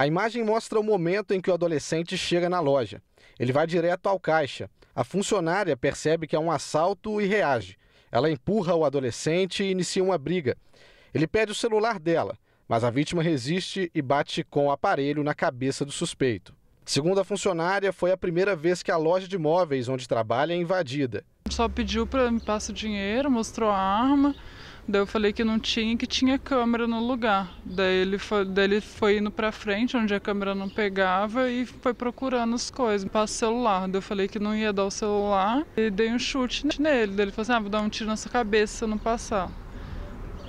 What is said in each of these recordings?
A imagem mostra o momento em que o adolescente chega na loja. Ele vai direto ao caixa. A funcionária percebe que é um assalto e reage. Ela empurra o adolescente e inicia uma briga. Ele pede o celular dela, mas a vítima resiste e bate com o aparelho na cabeça do suspeito. Segundo a funcionária, foi a primeira vez que a loja de móveis onde trabalha é invadida. Só pediu para me passar o dinheiro, mostrou a arma. Daí eu falei que não tinha que tinha câmera no lugar. Daí ele foi, daí ele foi indo pra frente, onde a câmera não pegava, e foi procurando as coisas. Passa celular. Daí eu falei que não ia dar o celular. E dei um chute nele. Daí ele falou assim: ah, vou dar um tiro na sua cabeça se eu não passar.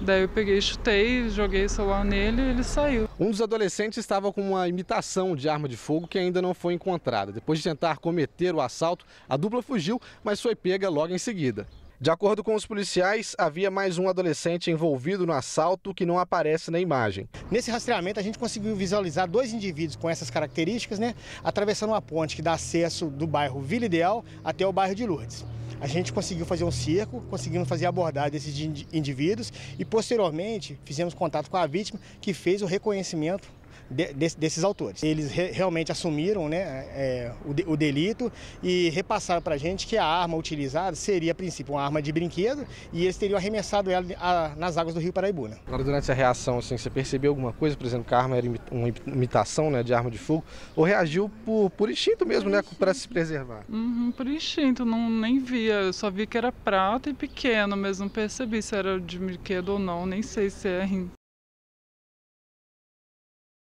Daí eu peguei, chutei, joguei o celular nele e ele saiu. Um dos adolescentes estava com uma imitação de arma de fogo que ainda não foi encontrada. Depois de tentar cometer o assalto, a dupla fugiu, mas foi pega logo em seguida. De acordo com os policiais, havia mais um adolescente envolvido no assalto que não aparece na imagem. Nesse rastreamento, a gente conseguiu visualizar dois indivíduos com essas características, né, atravessando uma ponte que dá acesso do bairro Vila Ideal até o bairro de Lourdes. A gente conseguiu fazer um cerco, conseguimos fazer a abordagem desses indivíduos e, posteriormente, fizemos contato com a vítima que fez o reconhecimento de, de, desses autores. Eles re, realmente assumiram né, é, o, de, o, delito e repassaram para a gente que a arma utilizada seria, a princípio, uma arma de brinquedo e eles teriam arremessado ela a, nas águas do rio Paraibuna. Né. Agora, durante a reação, assim, você percebeu alguma coisa, por exemplo, que a arma era uma imitação né, de arma de fogo, ou reagiu por, por instinto mesmo, né, por né, para se preservar? Uhum, por instinto, não, nem via, eu só vi que era prata e pequeno, mas não percebi se era de brinquedo ou não, nem sei se é